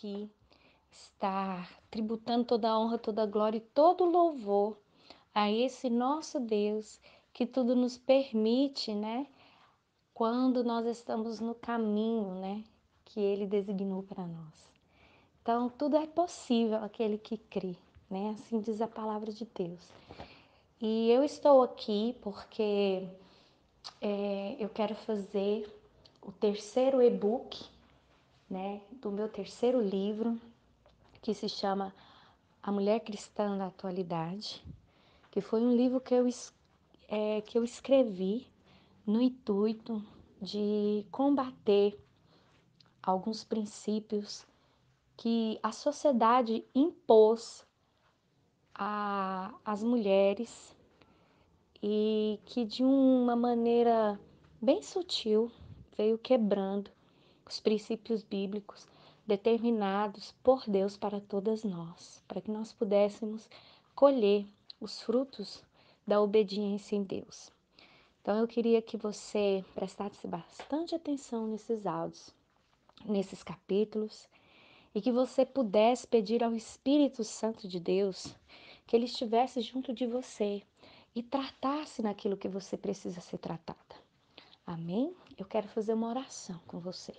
aqui, estar tributando toda a honra, toda a glória e todo o louvor a esse nosso Deus que tudo nos permite, né? Quando nós estamos no caminho, né? Que Ele designou para nós. Então, tudo é possível aquele que crê, né? Assim diz a palavra de Deus. E eu estou aqui porque é, eu quero fazer o terceiro e-book né, do meu terceiro livro, que se chama A Mulher Cristã na Atualidade, que foi um livro que eu, é, que eu escrevi no intuito de combater alguns princípios que a sociedade impôs às mulheres e que de uma maneira bem sutil veio quebrando os princípios bíblicos determinados por Deus para todas nós, para que nós pudéssemos colher os frutos da obediência em Deus. Então eu queria que você prestasse bastante atenção nesses áudios, nesses capítulos, e que você pudesse pedir ao Espírito Santo de Deus que ele estivesse junto de você e tratasse naquilo que você precisa ser tratada. Amém? Eu quero fazer uma oração com você.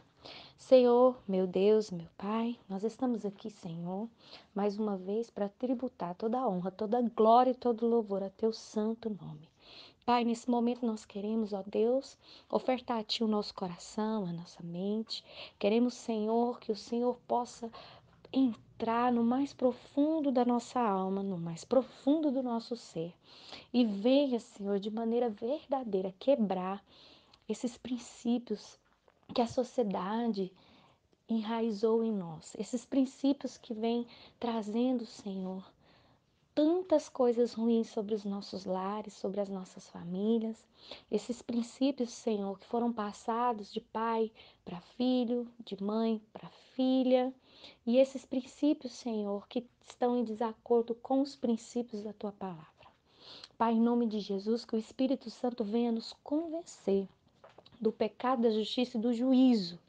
Senhor, meu Deus, meu Pai, nós estamos aqui, Senhor, mais uma vez para tributar toda a honra, toda a glória e todo o louvor a teu santo nome. Pai, nesse momento nós queremos, ó Deus, ofertar a Ti o nosso coração, a nossa mente. Queremos, Senhor, que o Senhor possa entrar no mais profundo da nossa alma, no mais profundo do nosso ser. E venha, Senhor, de maneira verdadeira quebrar esses princípios que a sociedade enraizou em nós, esses princípios que vem trazendo, Senhor, tantas coisas ruins sobre os nossos lares, sobre as nossas famílias, esses princípios, Senhor, que foram passados de pai para filho, de mãe para filha, e esses princípios, Senhor, que estão em desacordo com os princípios da tua palavra. Pai, em nome de Jesus, que o Espírito Santo venha nos convencer do pecado, da justiça e do juízo.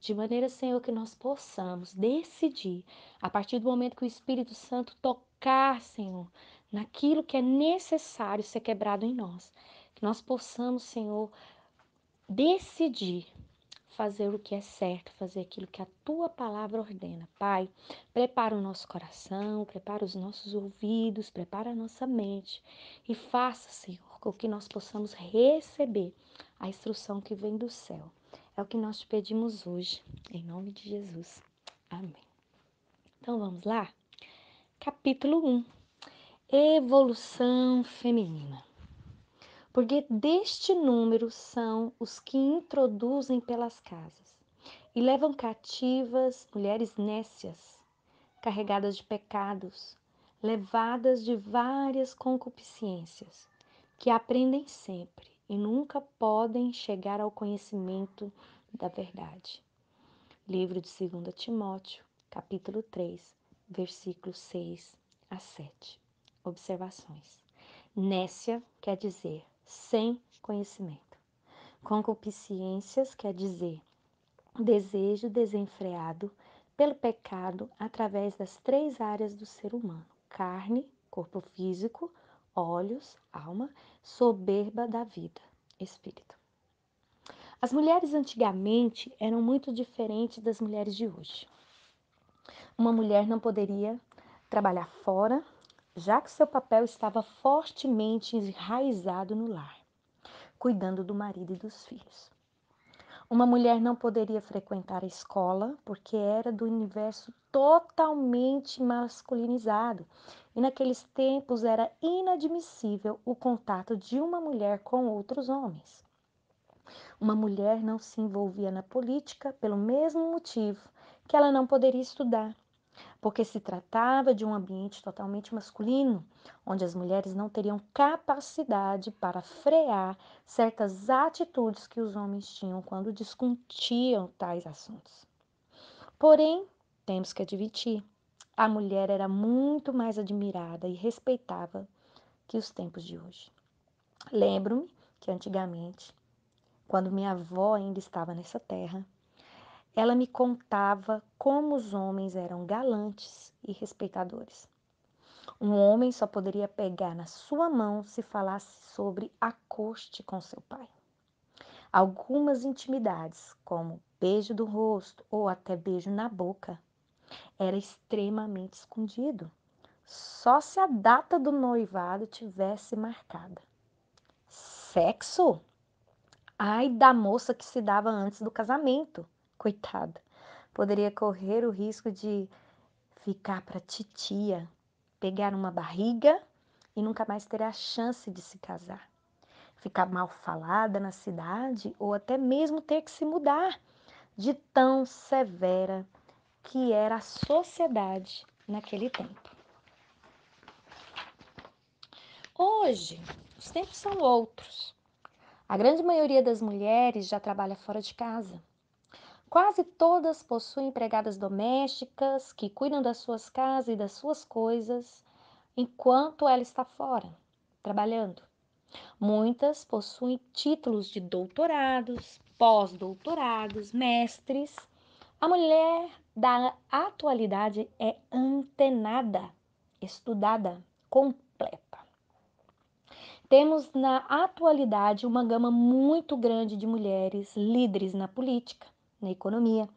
De maneira, Senhor, que nós possamos decidir, a partir do momento que o Espírito Santo tocar, Senhor, naquilo que é necessário ser quebrado em nós, que nós possamos, Senhor, decidir fazer o que é certo, fazer aquilo que a tua palavra ordena. Pai, prepara o nosso coração, prepara os nossos ouvidos, prepara a nossa mente e faça, Senhor, com que nós possamos receber a instrução que vem do céu. É o que nós te pedimos hoje, em nome de Jesus. Amém. Então vamos lá? Capítulo 1: Evolução feminina. Porque deste número são os que introduzem pelas casas e levam cativas mulheres nécias, carregadas de pecados, levadas de várias concupiscências, que aprendem sempre e nunca podem chegar ao conhecimento da verdade. Livro de 2 Timóteo, capítulo 3, versículos 6 a 7. Observações. Nécia quer dizer sem conhecimento. Concupiscências quer dizer desejo desenfreado pelo pecado através das três áreas do ser humano: carne, corpo físico, olhos, alma, soberba da vida, espírito. As mulheres antigamente eram muito diferentes das mulheres de hoje. Uma mulher não poderia trabalhar fora, já que seu papel estava fortemente enraizado no lar, cuidando do marido e dos filhos. Uma mulher não poderia frequentar a escola porque era do universo totalmente masculinizado. E naqueles tempos era inadmissível o contato de uma mulher com outros homens. Uma mulher não se envolvia na política pelo mesmo motivo que ela não poderia estudar porque se tratava de um ambiente totalmente masculino, onde as mulheres não teriam capacidade para frear certas atitudes que os homens tinham quando discutiam tais assuntos. Porém, temos que admitir, a mulher era muito mais admirada e respeitada que os tempos de hoje. Lembro-me que antigamente, quando minha avó ainda estava nessa terra, ela me contava como os homens eram galantes e respeitadores. Um homem só poderia pegar na sua mão se falasse sobre acoste com seu pai. Algumas intimidades, como beijo do rosto ou até beijo na boca, era extremamente escondido, só se a data do noivado tivesse marcada. Sexo? Ai da moça que se dava antes do casamento coitado, poderia correr o risco de ficar para titia, pegar uma barriga e nunca mais ter a chance de se casar, ficar mal falada na cidade ou até mesmo ter que se mudar de tão severa que era a sociedade naquele tempo. Hoje, os tempos são outros. A grande maioria das mulheres já trabalha fora de casa Quase todas possuem empregadas domésticas que cuidam das suas casas e das suas coisas enquanto ela está fora, trabalhando. Muitas possuem títulos de doutorados, pós-doutorados, mestres. A mulher da atualidade é antenada, estudada, completa. Temos na atualidade uma gama muito grande de mulheres líderes na política, na economia,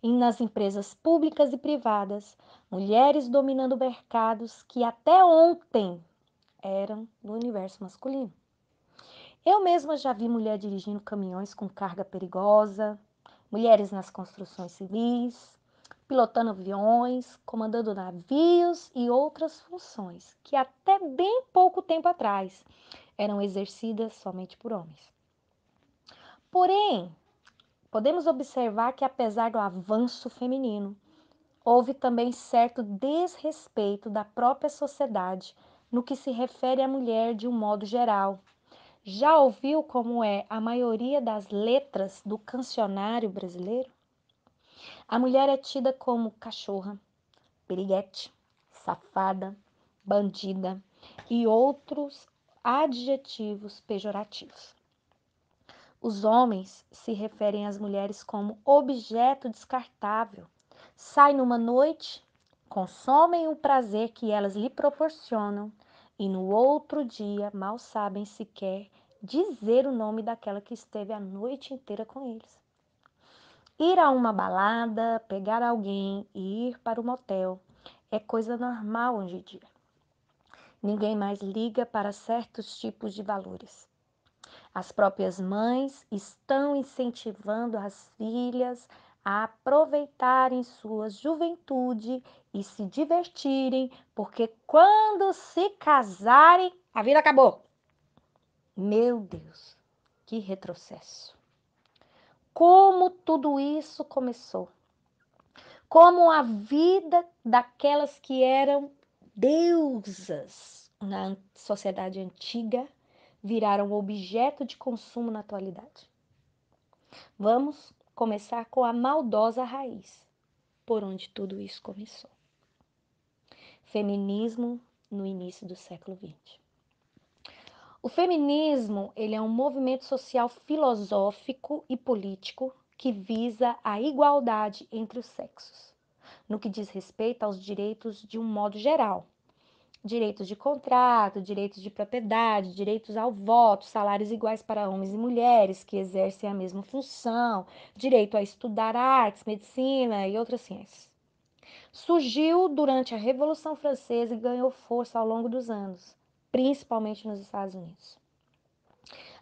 e nas empresas públicas e privadas, mulheres dominando mercados que até ontem eram do universo masculino. Eu mesma já vi mulher dirigindo caminhões com carga perigosa, mulheres nas construções civis, pilotando aviões, comandando navios e outras funções que até bem pouco tempo atrás eram exercidas somente por homens. Porém, podemos observar que, apesar do avanço feminino, houve também certo desrespeito da própria sociedade no que se refere à mulher de um modo geral. Já ouviu como é a maioria das letras do cancionário brasileiro? A mulher é tida como cachorra, piriguete, safada, bandida e outros adjetivos pejorativos. Os homens se referem às mulheres como objeto descartável. Sai numa noite, consomem o prazer que elas lhe proporcionam e no outro dia mal sabem sequer dizer o nome daquela que esteve a noite inteira com eles. Ir a uma balada, pegar alguém e ir para o um motel é coisa normal hoje em dia. Ninguém mais liga para certos tipos de valores. As próprias mães estão incentivando as filhas a aproveitarem sua juventude e se divertirem, porque quando se casarem, a vida acabou. Meu Deus, que retrocesso! Como tudo isso começou? Como a vida daquelas que eram deusas na sociedade antiga viraram objeto de consumo na atualidade. Vamos começar com a maldosa raiz, por onde tudo isso começou. Feminismo no início do século XX. O feminismo ele é um movimento social filosófico e político que visa a igualdade entre os sexos, no que diz respeito aos direitos de um modo geral, direitos de contrato, direitos de propriedade, direitos ao voto, salários iguais para homens e mulheres que exercem a mesma função, direito a estudar artes, medicina e outras ciências. Surgiu durante a Revolução Francesa e ganhou força ao longo dos anos, principalmente nos Estados Unidos.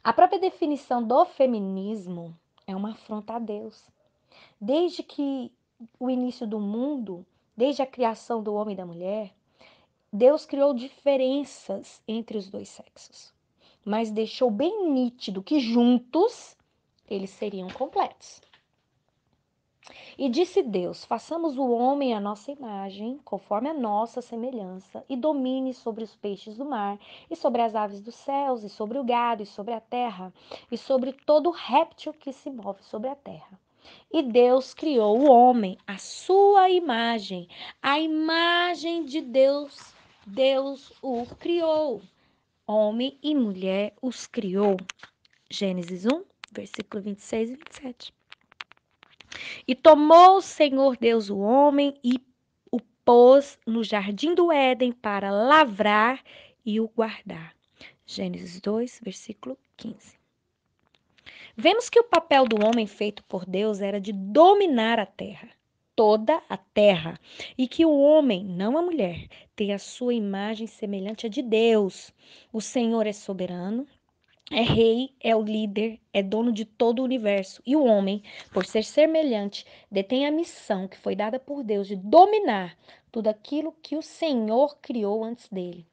A própria definição do feminismo é uma afronta a Deus. Desde que o início do mundo, desde a criação do homem e da mulher, Deus criou diferenças entre os dois sexos, mas deixou bem nítido que juntos eles seriam completos. E disse Deus: façamos o homem à nossa imagem, conforme a nossa semelhança, e domine sobre os peixes do mar, e sobre as aves dos céus, e sobre o gado, e sobre a terra, e sobre todo réptil que se move sobre a terra. E Deus criou o homem à sua imagem, a imagem de Deus Deus o criou. Homem e mulher os criou. Gênesis 1, versículo 26 e 27. E tomou o Senhor Deus o homem e o pôs no jardim do Éden para lavrar e o guardar. Gênesis 2, versículo 15. Vemos que o papel do homem feito por Deus era de dominar a terra toda a terra, e que o homem, não a mulher, tem a sua imagem semelhante à de Deus. O Senhor é soberano, é rei, é o líder, é dono de todo o universo. E o homem, por ser semelhante, detém a missão que foi dada por Deus de dominar tudo aquilo que o Senhor criou antes dele.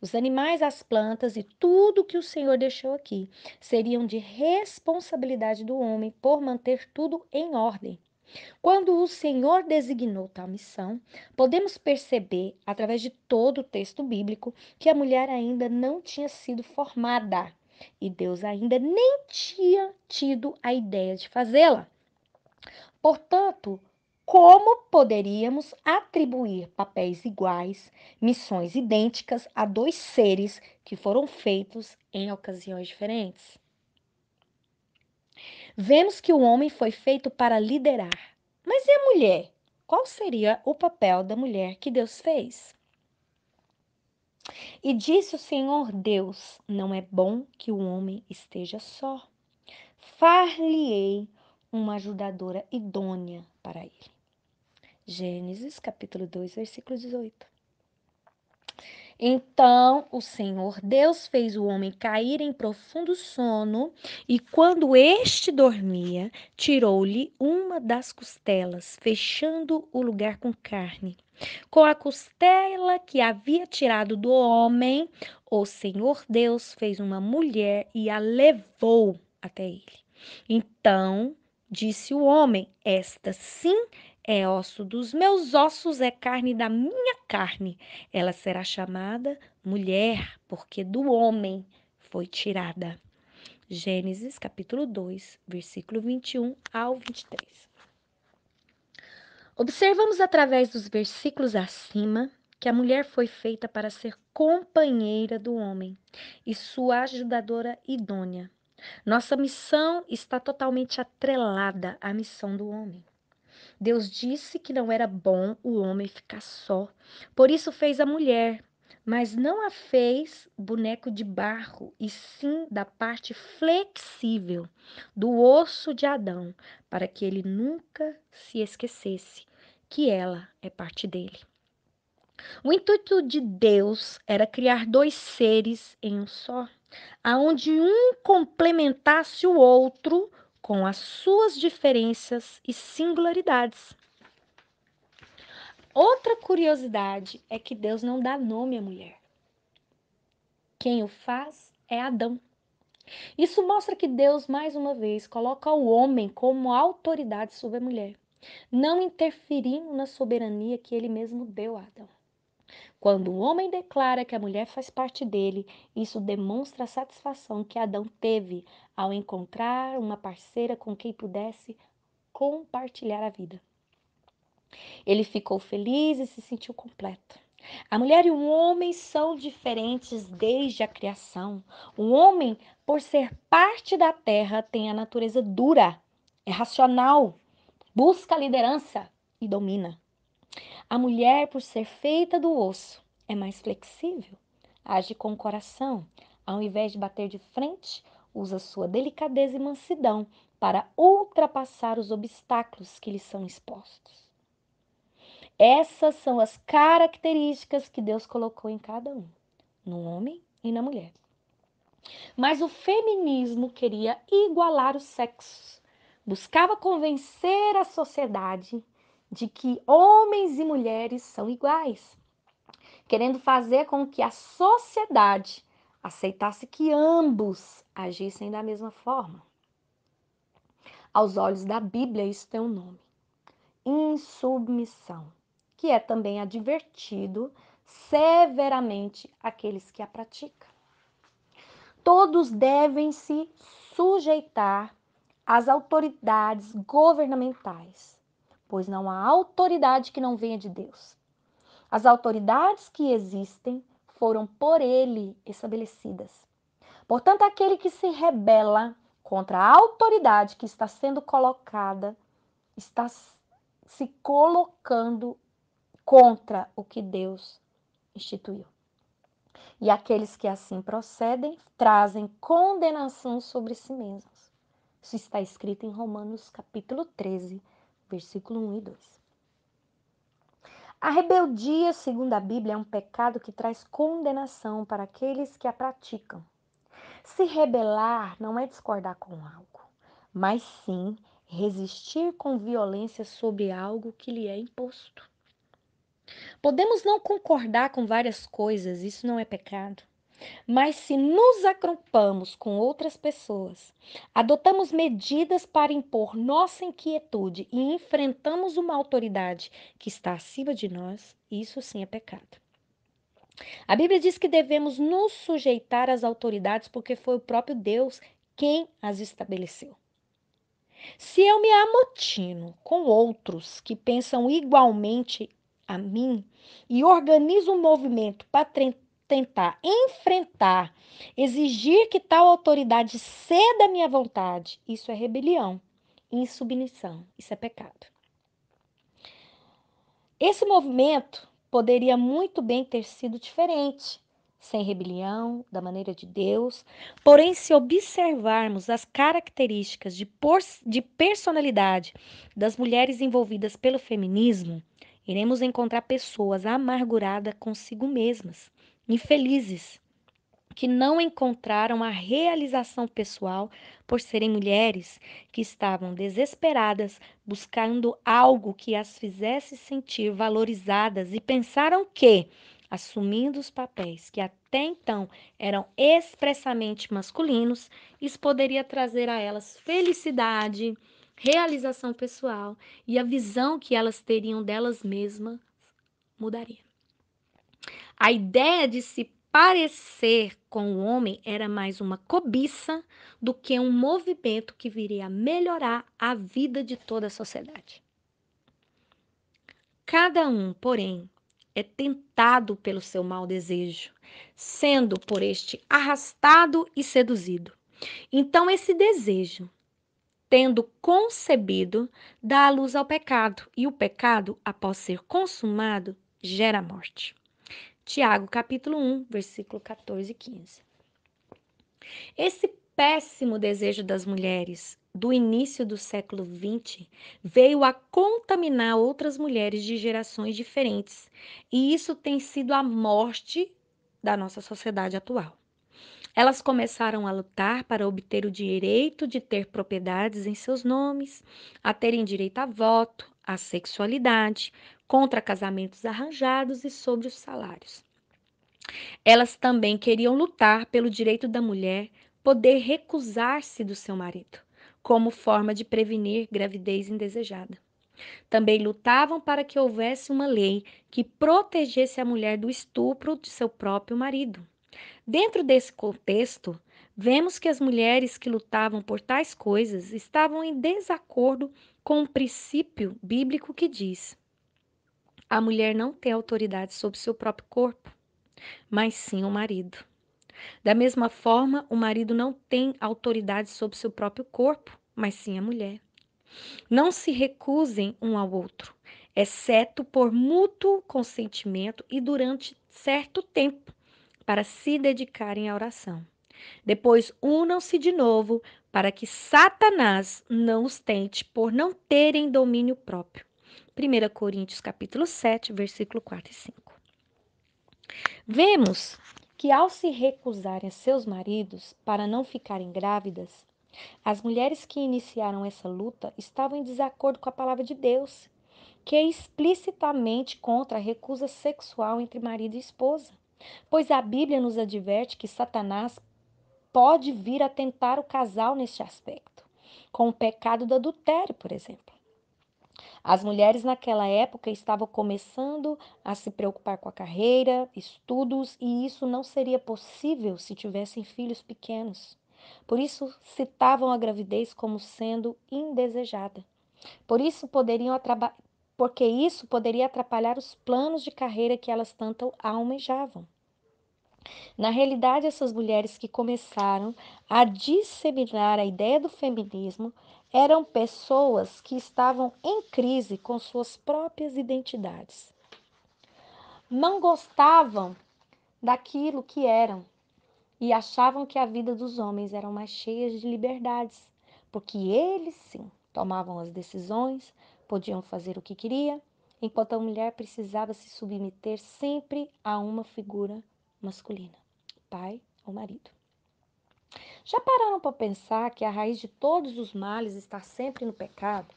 Os animais, as plantas e tudo que o Senhor deixou aqui seriam de responsabilidade do homem por manter tudo em ordem. Quando o Senhor designou tal missão, podemos perceber, através de todo o texto bíblico, que a mulher ainda não tinha sido formada e Deus ainda nem tinha tido a ideia de fazê-la. Portanto, como poderíamos atribuir papéis iguais, missões idênticas a dois seres que foram feitos em ocasiões diferentes? Vemos que o homem foi feito para liderar. Mas e a mulher? Qual seria o papel da mulher que Deus fez? E disse o Senhor Deus: Não é bom que o homem esteja só. Far-lhe-ei uma ajudadora idônea para ele. Gênesis capítulo 2, versículo 18. Então o Senhor Deus fez o homem cair em profundo sono, e quando este dormia, tirou-lhe uma das costelas, fechando o lugar com carne. Com a costela que havia tirado do homem, o Senhor Deus fez uma mulher e a levou até ele. Então disse o homem: Esta sim é osso dos meus ossos, é carne da minha carne. Ela será chamada mulher, porque do homem foi tirada. Gênesis capítulo 2, versículo 21 ao 23. Observamos através dos versículos acima que a mulher foi feita para ser companheira do homem e sua ajudadora idônea. Nossa missão está totalmente atrelada à missão do homem. Deus disse que não era bom o homem ficar só. Por isso fez a mulher, mas não a fez boneco de barro, e sim da parte flexível do osso de Adão, para que ele nunca se esquecesse que ela é parte dele. O intuito de Deus era criar dois seres em um só, aonde um complementasse o outro com as suas diferenças e singularidades. Outra curiosidade é que Deus não dá nome à mulher. Quem o faz é Adão. Isso mostra que Deus, mais uma vez, coloca o homem como autoridade sobre a mulher, não interferindo na soberania que ele mesmo deu a Adão. Quando o homem declara que a mulher faz parte dele, isso demonstra a satisfação que Adão teve ao encontrar uma parceira com quem pudesse compartilhar a vida. Ele ficou feliz e se sentiu completo. A mulher e o homem são diferentes desde a criação. O homem, por ser parte da terra, tem a natureza dura, é racional, busca liderança e domina. A mulher, por ser feita do osso, é mais flexível, age com o coração, ao invés de bater de frente, usa sua delicadeza e mansidão para ultrapassar os obstáculos que lhe são expostos. Essas são as características que Deus colocou em cada um, no homem e na mulher. Mas o feminismo queria igualar os sexos, buscava convencer a sociedade de que homens e mulheres são iguais, querendo fazer com que a sociedade aceitasse que ambos agissem da mesma forma. Aos olhos da Bíblia, isso tem um nome: insubmissão, que é também advertido severamente aqueles que a praticam. Todos devem se sujeitar às autoridades governamentais pois não há autoridade que não venha de Deus. As autoridades que existem foram por ele estabelecidas. Portanto, aquele que se rebela contra a autoridade que está sendo colocada, está se colocando contra o que Deus instituiu. E aqueles que assim procedem trazem condenação sobre si mesmos. Isso está escrito em Romanos capítulo 13, versículo 1 e 2. A rebeldia, segundo a Bíblia, é um pecado que traz condenação para aqueles que a praticam. Se rebelar não é discordar com algo, mas sim resistir com violência sobre algo que lhe é imposto. Podemos não concordar com várias coisas, isso não é pecado. Mas se nos agrupamos com outras pessoas, adotamos medidas para impor nossa inquietude e enfrentamos uma autoridade que está acima de nós, isso sim é pecado. A Bíblia diz que devemos nos sujeitar às autoridades porque foi o próprio Deus quem as estabeleceu. Se eu me amotino com outros que pensam igualmente a mim e organizo um movimento para tentar enfrentar, exigir que tal autoridade ceda à minha vontade, isso é rebelião, insubmissão, isso é pecado. Esse movimento poderia muito bem ter sido diferente, sem rebelião, da maneira de Deus. Porém, se observarmos as características de, por... de personalidade das mulheres envolvidas pelo feminismo, iremos encontrar pessoas amarguradas consigo mesmas, infelizes que não encontraram a realização pessoal por serem mulheres que estavam desesperadas buscando algo que as fizesse sentir valorizadas e pensaram que, assumindo os papéis que até então eram expressamente masculinos, isso poderia trazer a elas felicidade, realização pessoal e a visão que elas teriam delas mesmas mudaria. A ideia de se parecer com o homem era mais uma cobiça do que um movimento que viria a melhorar a vida de toda a sociedade. Cada um, porém, é tentado pelo seu mau desejo, sendo por este arrastado e seduzido. Então, esse desejo, tendo concebido, dá a luz ao pecado, e o pecado, após ser consumado, gera a morte. Tiago, capítulo 1, versículo 14 e 15. Esse péssimo desejo das mulheres do início do século 20 veio a contaminar outras mulheres de gerações diferentes, e isso tem sido a morte da nossa sociedade atual. Elas começaram a lutar para obter o direito de ter propriedades em seus nomes, a terem direito a voto, a sexualidade, contra casamentos arranjados e sobre os salários. Elas também queriam lutar pelo direito da mulher poder recusar-se do seu marido, como forma de prevenir gravidez indesejada. Também lutavam para que houvesse uma lei que protegesse a mulher do estupro de seu próprio marido. Dentro desse contexto, vemos que as mulheres que lutavam por tais coisas estavam em desacordo com o princípio bíblico que diz: a mulher não tem autoridade sobre seu próprio corpo, mas sim o marido. Da mesma forma, o marido não tem autoridade sobre seu próprio corpo, mas sim a mulher. Não se recusem um ao outro, exceto por mútuo consentimento e durante certo tempo, para se dedicarem à oração. Depois unam-se de novo, para que Satanás não os tente por não terem domínio próprio. 1 Coríntios capítulo 7, versículo 4 e 5. Vemos que ao se recusarem a seus maridos para não ficarem grávidas, as mulheres que iniciaram essa luta estavam em desacordo com a palavra de Deus, que é explicitamente contra a recusa sexual entre marido e esposa, pois a Bíblia nos adverte que Satanás pode vir a tentar o casal neste aspecto, com o pecado do adultério, por exemplo. As mulheres naquela época estavam começando a se preocupar com a carreira, estudos, e isso não seria possível se tivessem filhos pequenos. Por isso, citavam a gravidez como sendo indesejada. Por isso, poderiam porque isso poderia atrapalhar os planos de carreira que elas tanto almejavam. Na realidade, essas mulheres que começaram a disseminar a ideia do feminismo, eram pessoas que estavam em crise com suas próprias identidades. Não gostavam daquilo que eram e achavam que a vida dos homens era mais cheia de liberdades, porque eles sim tomavam as decisões, podiam fazer o que queria, enquanto a mulher precisava se submeter sempre a uma figura masculina, pai ou marido. Já pararam para pensar que a raiz de todos os males está sempre no pecado?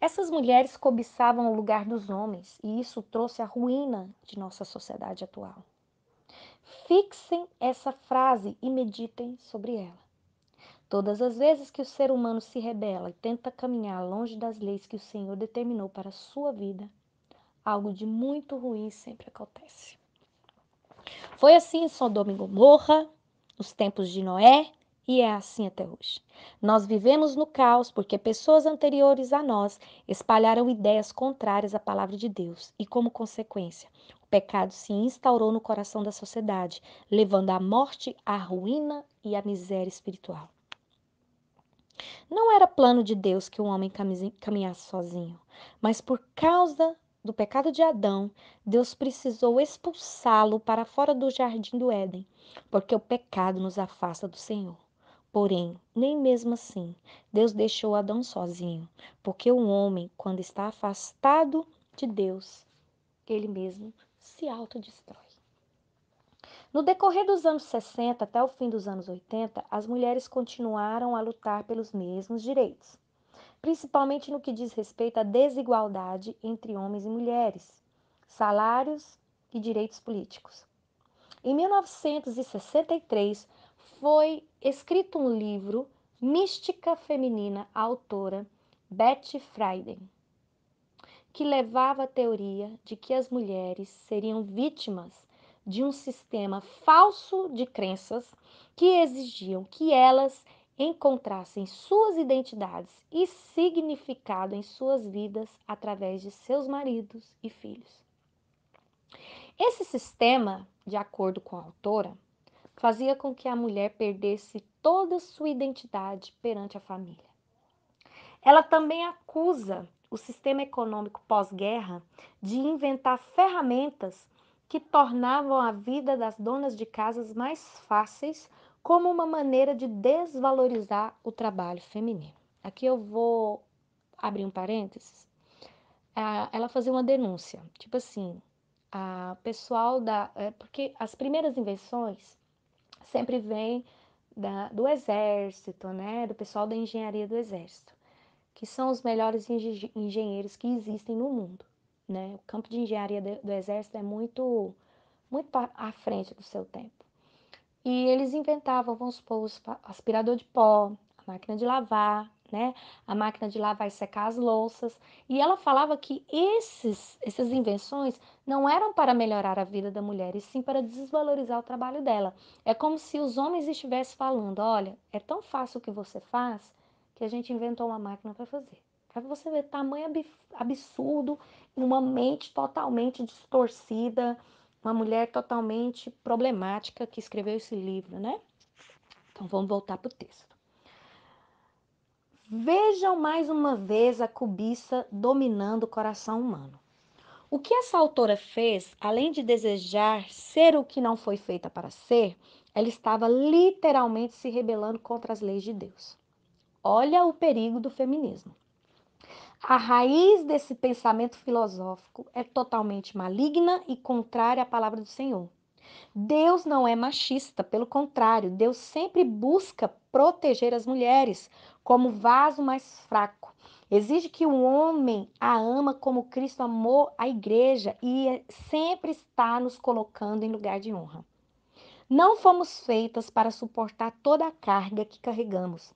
Essas mulheres cobiçavam o lugar dos homens e isso trouxe a ruína de nossa sociedade atual. Fixem essa frase e meditem sobre ela. Todas as vezes que o ser humano se rebela e tenta caminhar longe das leis que o Senhor determinou para a sua vida, algo de muito ruim sempre acontece. Foi assim em Sodoma e Gomorra, nos tempos de Noé e é assim até hoje. Nós vivemos no caos porque pessoas anteriores a nós espalharam ideias contrárias à palavra de Deus e, como consequência, o pecado se instaurou no coração da sociedade, levando à morte, à ruína e à miséria espiritual. Não era plano de Deus que o homem caminhasse sozinho, mas por causa do pecado de Adão, Deus precisou expulsá-lo para fora do jardim do Éden, porque o pecado nos afasta do Senhor. Porém, nem mesmo assim, Deus deixou Adão sozinho, porque o homem, quando está afastado de Deus, ele mesmo se autodestrói. No decorrer dos anos 60 até o fim dos anos 80, as mulheres continuaram a lutar pelos mesmos direitos principalmente no que diz respeito à desigualdade entre homens e mulheres, salários e direitos políticos. Em 1963, foi escrito um livro, Mística Feminina, a autora Betty Friedan, que levava a teoria de que as mulheres seriam vítimas de um sistema falso de crenças que exigiam que elas encontrassem suas identidades e significado em suas vidas através de seus maridos e filhos. Esse sistema, de acordo com a autora, fazia com que a mulher perdesse toda sua identidade perante a família. Ela também acusa o sistema econômico pós-guerra de inventar ferramentas que tornavam a vida das donas de casas mais fáceis como uma maneira de desvalorizar o trabalho feminino. Aqui eu vou abrir um parênteses. Ela fazia uma denúncia, tipo assim, a pessoal da. É, porque as primeiras invenções sempre vêm da, do exército, né? Do pessoal da engenharia do exército, que são os melhores engenheiros que existem no mundo, né? O campo de engenharia do, do exército é muito, muito à frente do seu tempo. E eles inventavam, vamos supor, aspirador de pó, a máquina de lavar, né? A máquina de lavar e secar as louças. E ela falava que esses, essas invenções não eram para melhorar a vida da mulher, e sim para desvalorizar o trabalho dela. É como se os homens estivessem falando: olha, é tão fácil o que você faz que a gente inventou uma máquina para fazer. Para você ver tamanho absurdo, uma mente totalmente distorcida, uma mulher totalmente problemática que escreveu esse livro, né? Então vamos voltar para o texto. Vejam mais uma vez a cobiça dominando o coração humano. O que essa autora fez, além de desejar ser o que não foi feita para ser, ela estava literalmente se rebelando contra as leis de Deus. Olha o perigo do feminismo. A raiz desse pensamento filosófico é totalmente maligna e contrária à palavra do Senhor. Deus não é machista, pelo contrário, Deus sempre busca proteger as mulheres como vaso mais fraco. Exige que o homem a ama como Cristo amou a igreja e é, sempre está nos colocando em lugar de honra. Não fomos feitas para suportar toda a carga que carregamos.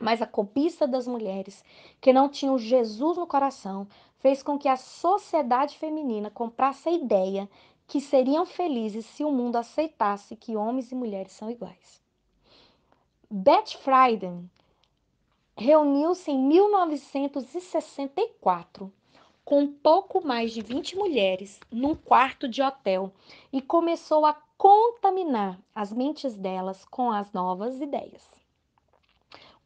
Mas a cobiça das mulheres, que não tinham Jesus no coração, fez com que a sociedade feminina comprasse a ideia que seriam felizes se o mundo aceitasse que homens e mulheres são iguais. Beth Friedan reuniu-se em 1964 com pouco mais de 20 mulheres num quarto de hotel e começou a contaminar as mentes delas com as novas ideias.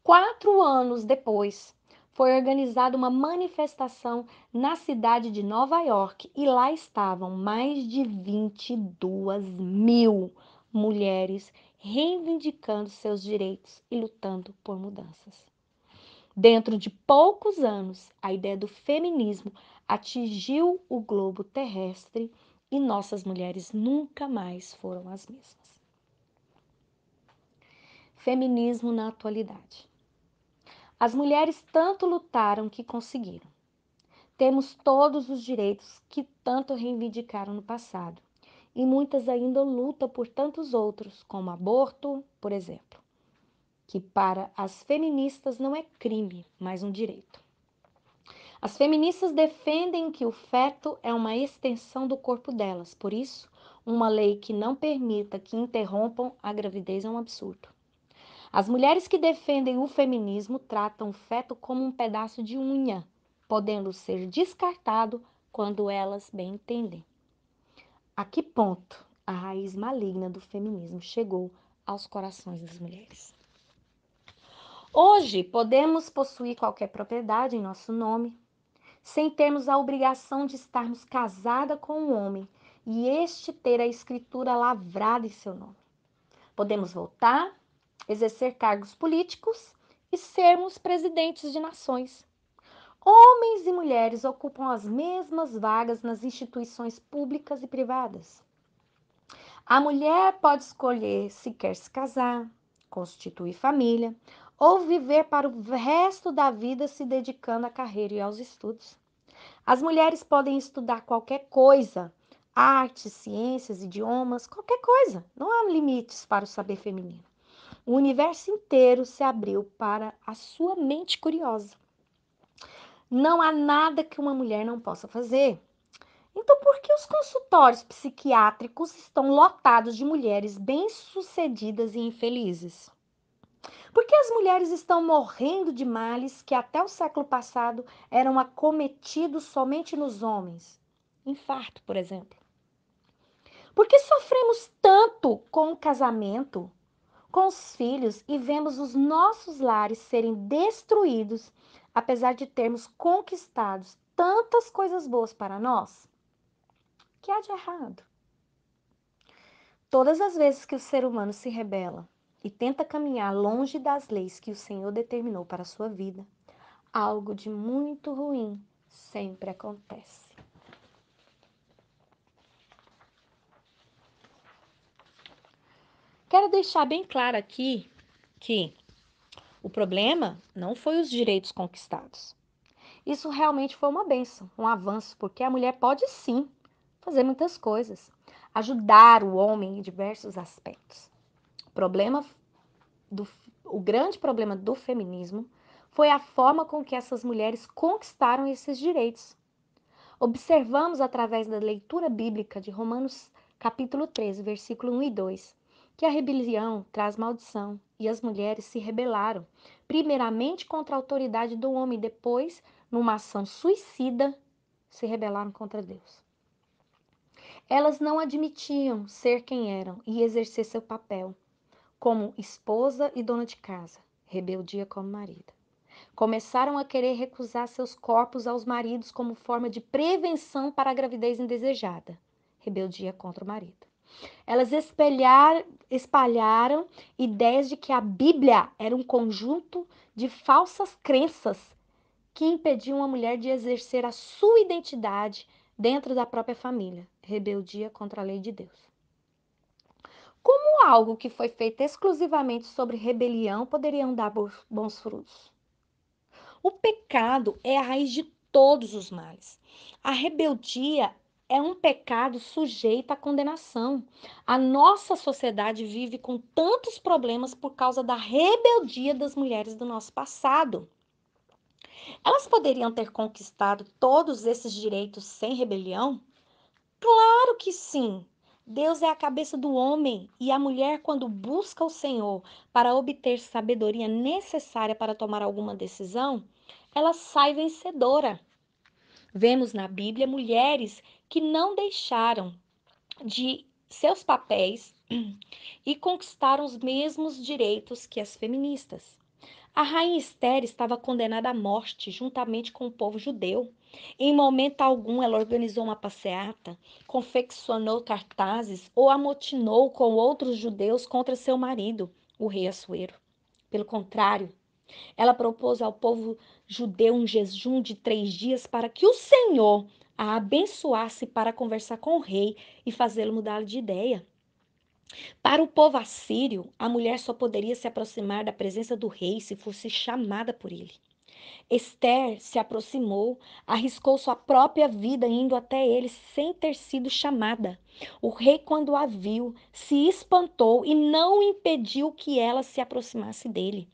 Quatro anos depois, foi organizada uma manifestação na cidade de Nova York e lá estavam mais de 22 mil mulheres reivindicando seus direitos e lutando por mudanças. Dentro de poucos anos, a ideia do feminismo atingiu o globo terrestre e nossas mulheres nunca mais foram as mesmas. Feminismo na atualidade. As mulheres tanto lutaram que conseguiram. Temos todos os direitos que tanto reivindicaram no passado, e muitas ainda lutam por tantos outros, como aborto, por exemplo, que para as feministas não é crime, mas um direito. As feministas defendem que o feto é uma extensão do corpo delas, por isso, uma lei que não permita que interrompam a gravidez é um absurdo. As mulheres que defendem o feminismo tratam o feto como um pedaço de unha, podendo ser descartado quando elas bem entendem. A que ponto a raiz maligna do feminismo chegou aos corações das mulheres? Hoje, podemos possuir qualquer propriedade em nosso nome, sem termos a obrigação de estarmos casada com um homem e este ter a escritura lavrada em seu nome. Podemos voltar? exercer cargos políticos e sermos presidentes de nações. Homens e mulheres ocupam as mesmas vagas nas instituições públicas e privadas. A mulher pode escolher se quer se casar, constituir família ou viver para o resto da vida se dedicando à carreira e aos estudos. As mulheres podem estudar qualquer coisa, artes, ciências, idiomas, qualquer coisa. Não há limites para o saber feminino. O universo inteiro se abriu para a sua mente curiosa. Não há nada que uma mulher não possa fazer. Então, por que os consultórios psiquiátricos estão lotados de mulheres bem-sucedidas e infelizes? Porque as mulheres estão morrendo de males que até o século passado eram acometidos somente nos homens. Infarto, por exemplo. Por que sofremos tanto com o casamento com os filhos e vemos os nossos lares serem destruídos, apesar de termos conquistado tantas coisas boas para nós? O que há de errado? Todas as vezes que o ser humano se rebela e tenta caminhar longe das leis que o Senhor determinou para a sua vida, algo de muito ruim sempre acontece. Quero deixar bem claro aqui que o problema não foi os direitos conquistados. Isso realmente foi uma benção, um avanço, porque a mulher pode sim fazer muitas coisas, ajudar o homem em diversos aspectos. O problema do o grande problema do feminismo foi a forma com que essas mulheres conquistaram esses direitos. Observamos através da leitura bíblica de Romanos capítulo 13, versículo 1 e 2, que a rebelião traz maldição e as mulheres se rebelaram, primeiramente contra a autoridade do homem, depois, numa ação suicida, se rebelaram contra Deus. Elas não admitiam ser quem eram e exercer seu papel como esposa e dona de casa, rebeldia como marido. Começaram a querer recusar seus corpos aos maridos como forma de prevenção para a gravidez indesejada, rebeldia contra o marido. Elas espelhar, espalharam ideias de que a Bíblia era um conjunto de falsas crenças que impediam a mulher de exercer a sua identidade dentro da própria família. Rebeldia contra a lei de Deus. Como algo que foi feito exclusivamente sobre rebelião poderiam dar bons frutos? O pecado é a raiz de todos os males. A rebeldia é um pecado sujeito à condenação. A nossa sociedade vive com tantos problemas por causa da rebeldia das mulheres do nosso passado. Elas poderiam ter conquistado todos esses direitos sem rebelião? Claro que sim! Deus é a cabeça do homem e a mulher, quando busca o Senhor para obter sabedoria necessária para tomar alguma decisão, ela sai vencedora. Vemos na Bíblia mulheres que não deixaram de seus papéis e conquistaram os mesmos direitos que as feministas. A rainha Esther estava condenada à morte juntamente com o povo judeu. Em momento algum, ela organizou uma passeata, confeccionou cartazes ou amotinou com outros judeus contra seu marido, o rei Assuero. Pelo contrário, ela propôs ao povo judeu um jejum de três dias para que o Senhor a abençoasse para conversar com o rei e fazê-lo mudar de ideia. Para o povo assírio, a mulher só poderia se aproximar da presença do rei se fosse chamada por ele. Esther se aproximou, arriscou sua própria vida indo até ele sem ter sido chamada. O rei, quando a viu, se espantou e não impediu que ela se aproximasse dele.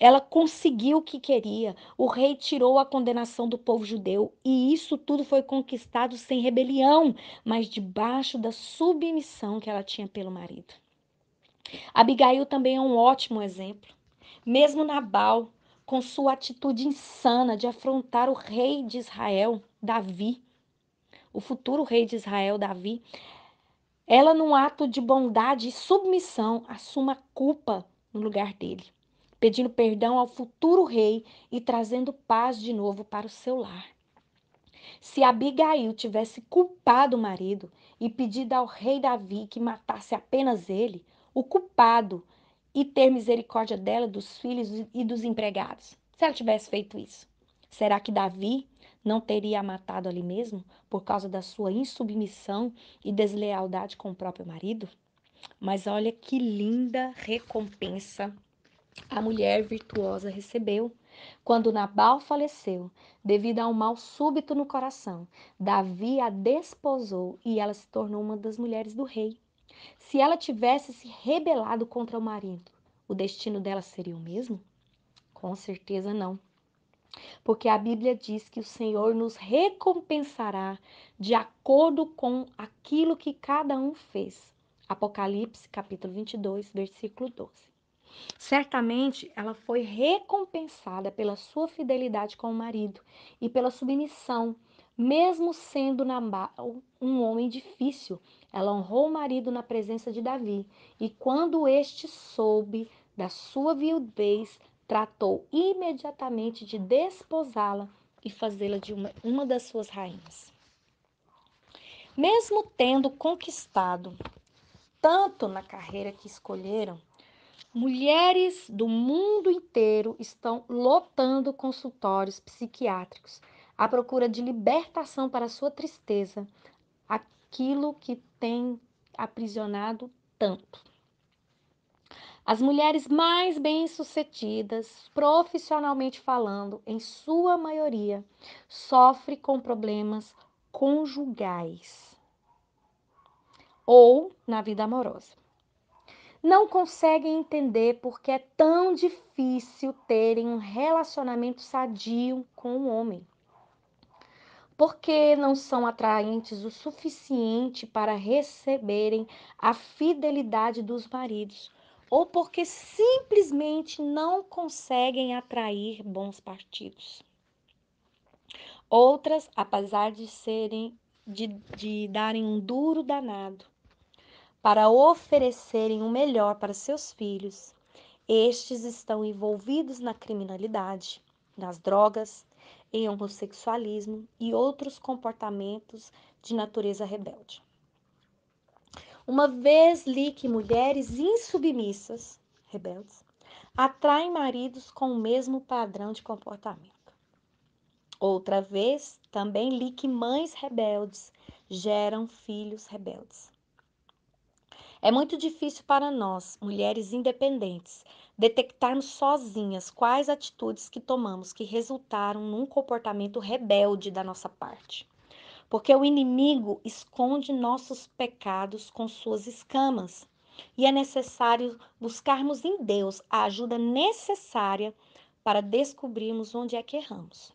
Ela conseguiu o que queria. O rei tirou a condenação do povo judeu e isso tudo foi conquistado sem rebelião, mas debaixo da submissão que ela tinha pelo marido. Abigail também é um ótimo exemplo. Mesmo Nabal, com sua atitude insana de afrontar o rei de Israel, Davi, o futuro rei de Israel, Davi, ela, num ato de bondade e submissão, assuma a culpa no lugar dele, pedindo perdão ao futuro rei e trazendo paz de novo para o seu lar. Se Abigail tivesse culpado o marido e pedido ao rei Davi que matasse apenas ele, o culpado e ter misericórdia dela, dos filhos e dos empregados. Se ela tivesse feito isso, será que Davi não teria matado ali mesmo por causa da sua insubmissão e deslealdade com o próprio marido? Mas olha que linda recompensa a mulher virtuosa recebeu. Quando Nabal faleceu, devido a um mal súbito no coração, Davi a desposou e ela se tornou uma das mulheres do rei. Se ela tivesse se rebelado contra o marido, o destino dela seria o mesmo? Com certeza não. Porque a Bíblia diz que o Senhor nos recompensará de acordo com aquilo que cada um fez. Apocalipse, capítulo 22, versículo 12. Certamente ela foi recompensada pela sua fidelidade com o marido e pela submissão mesmo sendo Nabal um homem difícil, ela honrou o marido na presença de Davi. E quando este soube da sua viudez, tratou imediatamente de desposá-la e fazê-la de uma, uma das suas rainhas. Mesmo tendo conquistado tanto na carreira que escolheram, mulheres do mundo inteiro estão lotando consultórios psiquiátricos à procura de libertação para a sua tristeza, aquilo que tem aprisionado tanto. As mulheres mais bem-sucedidas, profissionalmente falando, em sua maioria, sofrem com problemas conjugais ou na vida amorosa. Não conseguem entender porque é tão difícil terem um relacionamento sadio com o um homem porque não são atraentes o suficiente para receberem a fidelidade dos maridos, ou porque simplesmente não conseguem atrair bons partidos. Outras, apesar de serem de, de darem um duro danado para oferecerem o melhor para seus filhos, estes estão envolvidos na criminalidade, nas drogas, em homossexualismo e outros comportamentos de natureza rebelde. Uma vez li que mulheres insubmissas, rebeldes, atraem maridos com o mesmo padrão de comportamento. Outra vez, também li que mães rebeldes geram filhos rebeldes. É muito difícil para nós, mulheres independentes, detectarmos sozinhas quais atitudes que tomamos que resultaram num comportamento rebelde da nossa parte. Porque o inimigo esconde nossos pecados com suas escamas. E é necessário buscarmos em Deus a ajuda necessária para descobrirmos onde é que erramos.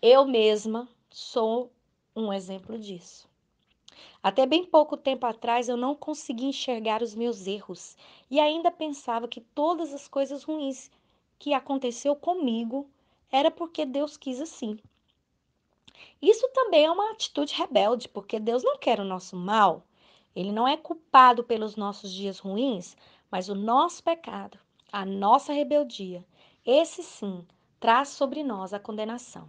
Eu mesma sou um exemplo disso. Até bem pouco tempo atrás eu não conseguia enxergar os meus erros e ainda pensava que todas as coisas ruins que aconteceu comigo era porque Deus quis assim. Isso também é uma atitude rebelde, porque Deus não quer o nosso mal. Ele não é culpado pelos nossos dias ruins, mas o nosso pecado, a nossa rebeldia, esse sim traz sobre nós a condenação.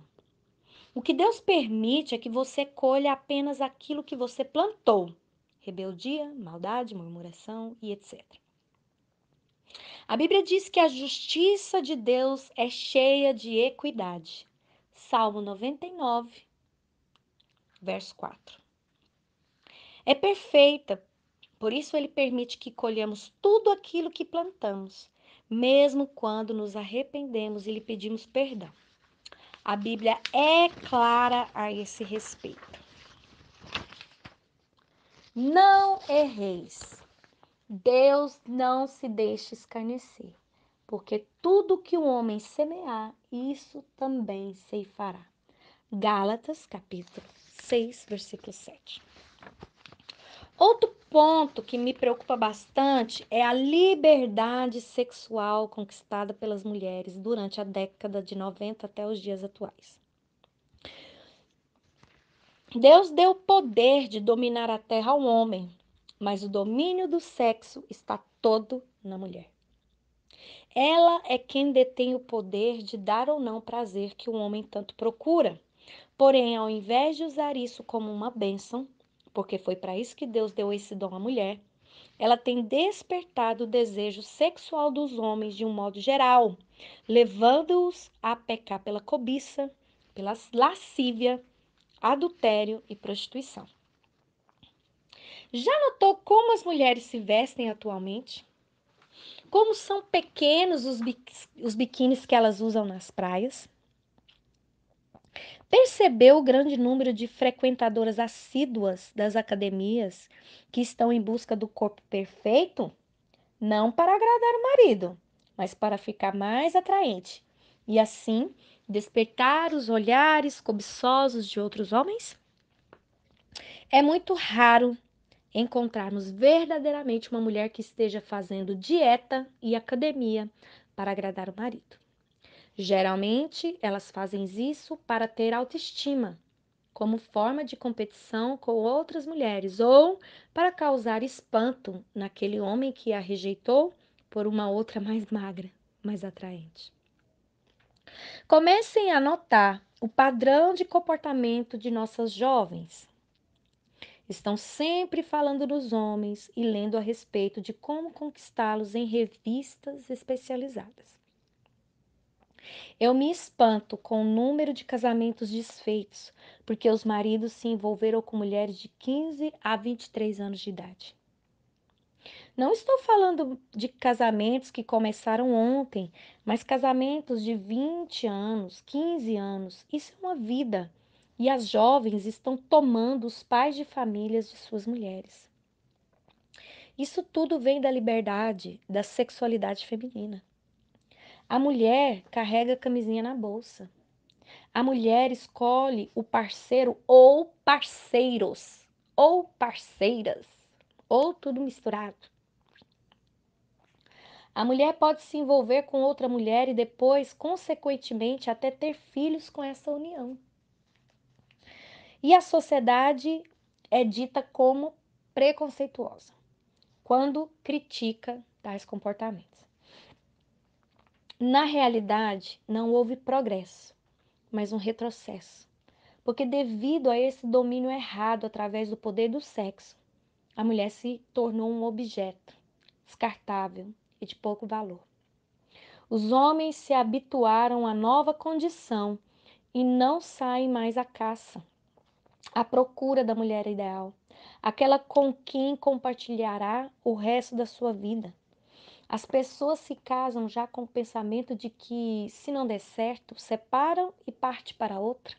O que Deus permite é que você colha apenas aquilo que você plantou: rebeldia, maldade, murmuração e etc. A Bíblia diz que a justiça de Deus é cheia de equidade. Salmo 99, verso 4. É perfeita, por isso ele permite que colhamos tudo aquilo que plantamos, mesmo quando nos arrependemos e lhe pedimos perdão. A Bíblia é clara a esse respeito. Não erreis. Deus não se deixa escarnecer, porque tudo que o homem semear, isso também ceifará. Gálatas, capítulo 6, versículo 7. Outro ponto que me preocupa bastante é a liberdade sexual conquistada pelas mulheres durante a década de 90 até os dias atuais. Deus deu o poder de dominar a terra ao homem, mas o domínio do sexo está todo na mulher. Ela é quem detém o poder de dar ou não prazer que o homem tanto procura. Porém, ao invés de usar isso como uma bênção, porque foi para isso que Deus deu esse dom à mulher, ela tem despertado o desejo sexual dos homens de um modo geral, levando-os a pecar pela cobiça, pela lascívia, adultério e prostituição. Já notou como as mulheres se vestem atualmente? Como são pequenos os, biquínis que elas usam nas praias? percebeu o grande número de frequentadoras assíduas das academias que estão em busca do corpo perfeito, não para agradar o marido, mas para ficar mais atraente e assim despertar os olhares cobiçosos de outros homens? É muito raro encontrarmos verdadeiramente uma mulher que esteja fazendo dieta e academia para agradar o marido. Geralmente, elas fazem isso para ter autoestima, como forma de competição com outras mulheres ou para causar espanto naquele homem que a rejeitou por uma outra mais magra, mais atraente. Comecem a notar o padrão de comportamento de nossas jovens. Estão sempre falando dos homens e lendo a respeito de como conquistá-los em revistas especializadas. Eu me espanto com o número de casamentos desfeitos, porque os maridos se envolveram com mulheres de 15 a 23 anos de idade. Não estou falando de casamentos que começaram ontem, mas casamentos de 20 anos, 15 anos. Isso é uma vida. E as jovens estão tomando os pais de famílias de suas mulheres. Isso tudo vem da liberdade, da sexualidade feminina. A mulher carrega a camisinha na bolsa. A mulher escolhe o parceiro ou parceiros, ou parceiras, ou tudo misturado. A mulher pode se envolver com outra mulher e depois, consequentemente, até ter filhos com essa união. E a sociedade é dita como preconceituosa quando critica tais comportamentos. Na realidade, não houve progresso, mas um retrocesso. Porque, devido a esse domínio errado através do poder do sexo, a mulher se tornou um objeto descartável e de pouco valor. Os homens se habituaram à nova condição e não saem mais à caça, à procura da mulher ideal, aquela com quem compartilhará o resto da sua vida as pessoas se casam já com o pensamento de que, se não der certo, separam e parte para outra.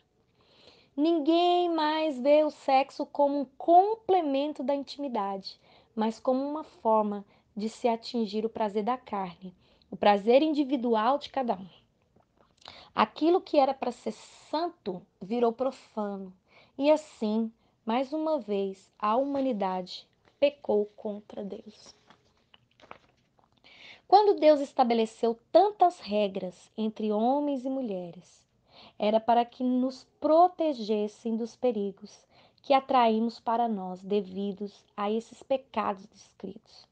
Ninguém mais vê o sexo como um complemento da intimidade, mas como uma forma de se atingir o prazer da carne, o prazer individual de cada um. Aquilo que era para ser santo virou profano, e assim, mais uma vez, a humanidade pecou contra Deus. Quando Deus estabeleceu tantas regras entre homens e mulheres, era para que nos protegessem dos perigos que atraímos para nós devidos a esses pecados descritos.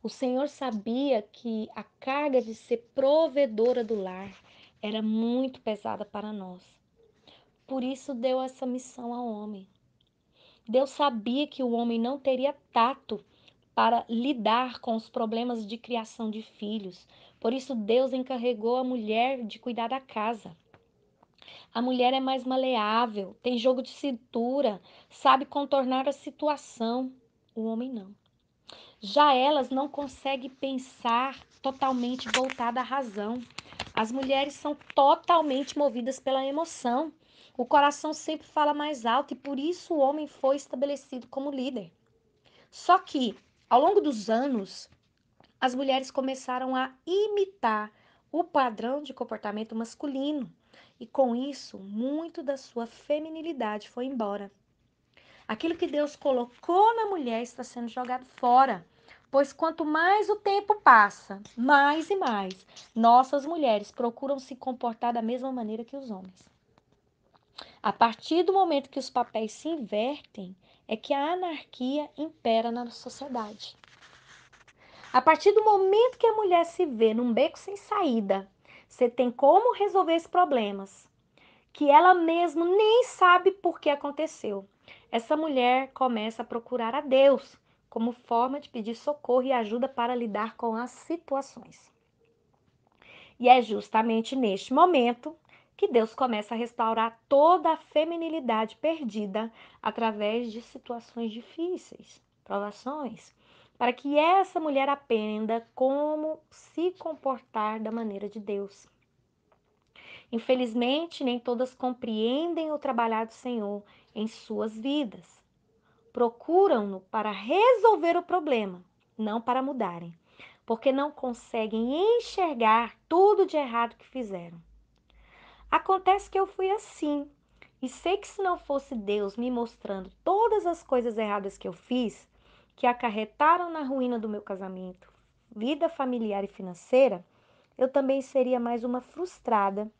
O Senhor sabia que a carga de ser provedora do lar era muito pesada para nós. Por isso deu essa missão ao homem. Deus sabia que o homem não teria tato para lidar com os problemas de criação de filhos. Por isso, Deus encarregou a mulher de cuidar da casa. A mulher é mais maleável, tem jogo de cintura, sabe contornar a situação. O homem não. Já elas não conseguem pensar totalmente voltada à razão. As mulheres são totalmente movidas pela emoção. O coração sempre fala mais alto e por isso o homem foi estabelecido como líder. Só que ao longo dos anos, as mulheres começaram a imitar o padrão de comportamento masculino e com isso, muito da sua feminilidade foi embora. Aquilo que Deus colocou na mulher está sendo jogado fora, pois quanto mais o tempo passa, mais e mais, nossas mulheres procuram se comportar da mesma maneira que os homens. A partir do momento que os papéis se invertem, é que a anarquia impera na sociedade. A partir do momento que a mulher se vê num beco sem saída, você tem como resolver esses problemas, que ela mesma nem sabe por que aconteceu. Essa mulher começa a procurar a Deus como forma de pedir socorro e ajuda para lidar com as situações. E é justamente neste momento que Deus começa a restaurar toda a feminilidade perdida através de situações difíceis, provações, para que essa mulher aprenda como se comportar da maneira de Deus. Infelizmente, nem todas compreendem o trabalhar do Senhor em suas vidas. Procuram-no para resolver o problema, não para mudarem, porque não conseguem enxergar tudo de errado que fizeram. Acontece que eu fui assim. E sei que se não fosse Deus me mostrando todas as coisas erradas que eu fiz, que acarretaram na ruína do meu casamento, vida familiar e financeira, eu também seria mais uma frustrada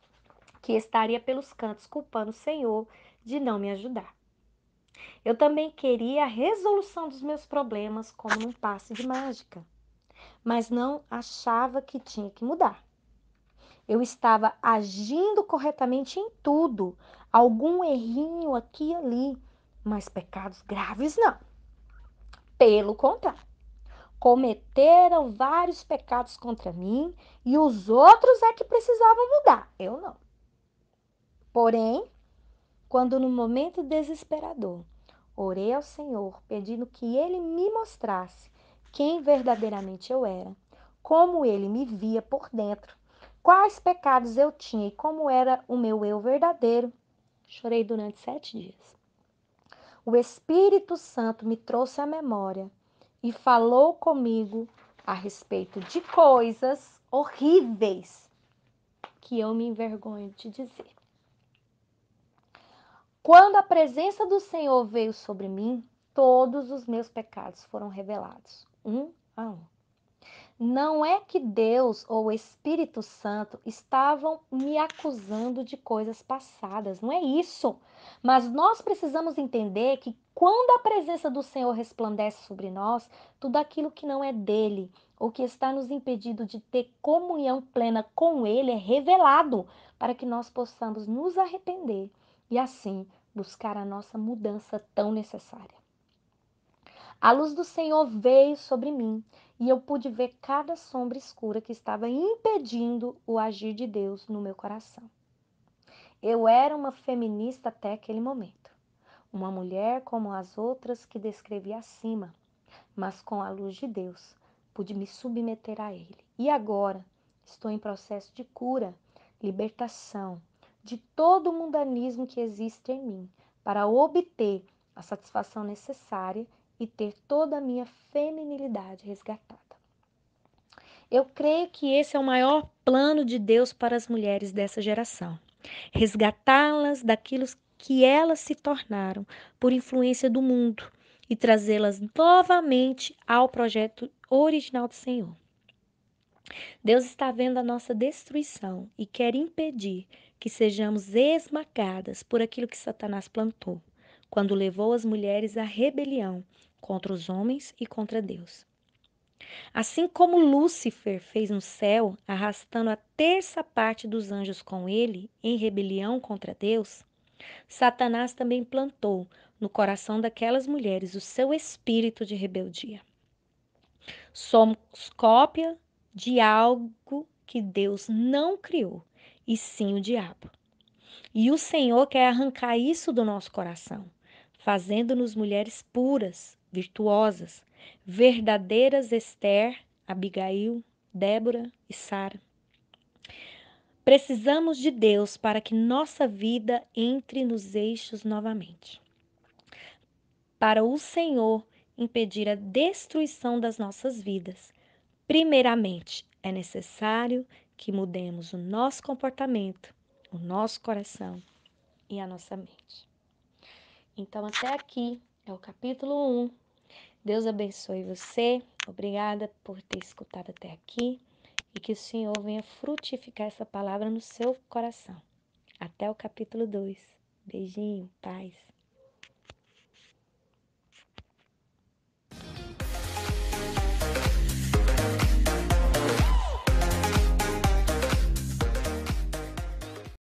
que estaria pelos cantos culpando o Senhor de não me ajudar. Eu também queria a resolução dos meus problemas como um passe de mágica, mas não achava que tinha que mudar eu estava agindo corretamente em tudo, algum errinho aqui e ali, mas pecados graves não. Pelo contrário, cometeram vários pecados contra mim e os outros é que precisavam mudar, eu não. Porém, quando no momento desesperador orei ao Senhor pedindo que ele me mostrasse quem verdadeiramente eu era, como ele me via por dentro, quais pecados eu tinha e como era o meu eu verdadeiro. Chorei durante sete dias. O Espírito Santo me trouxe à memória e falou comigo a respeito de coisas horríveis que eu me envergonho de dizer. Quando a presença do Senhor veio sobre mim, todos os meus pecados foram revelados, um a um. Não é que Deus ou o Espírito Santo estavam me acusando de coisas passadas, não é isso. Mas nós precisamos entender que quando a presença do Senhor resplandece sobre nós, tudo aquilo que não é dele ou que está nos impedindo de ter comunhão plena com ele é revelado para que nós possamos nos arrepender e assim buscar a nossa mudança tão necessária. A luz do Senhor veio sobre mim e eu pude ver cada sombra escura que estava impedindo o agir de Deus no meu coração. Eu era uma feminista até aquele momento, uma mulher como as outras que descrevi acima, mas com a luz de Deus pude me submeter a Ele. E agora estou em processo de cura, libertação de todo o mundanismo que existe em mim para obter a satisfação necessária e ter toda a minha feminilidade resgatada. Eu creio que esse é o maior plano de Deus para as mulheres dessa geração: resgatá-las daquilo que elas se tornaram por influência do mundo e trazê-las novamente ao projeto original do Senhor. Deus está vendo a nossa destruição e quer impedir que sejamos esmagadas por aquilo que Satanás plantou quando levou as mulheres à rebelião contra os homens e contra Deus. Assim como Lúcifer fez no céu, arrastando a terça parte dos anjos com ele em rebelião contra Deus, Satanás também plantou no coração daquelas mulheres o seu espírito de rebeldia. Somos cópia de algo que Deus não criou, e sim o diabo. E o Senhor quer arrancar isso do nosso coração fazendo-nos mulheres puras, virtuosas, verdadeiras Esther, Abigail, Débora e Sara. Precisamos de Deus para que nossa vida entre nos eixos novamente. Para o Senhor impedir a destruição das nossas vidas, primeiramente é necessário que mudemos o nosso comportamento, o nosso coração e a nossa mente. Então, até aqui é o capítulo 1. Deus abençoe você. Obrigada por ter escutado até aqui e que o Senhor venha frutificar essa palavra no seu coração. Até o capítulo 2. Beijinho, paz.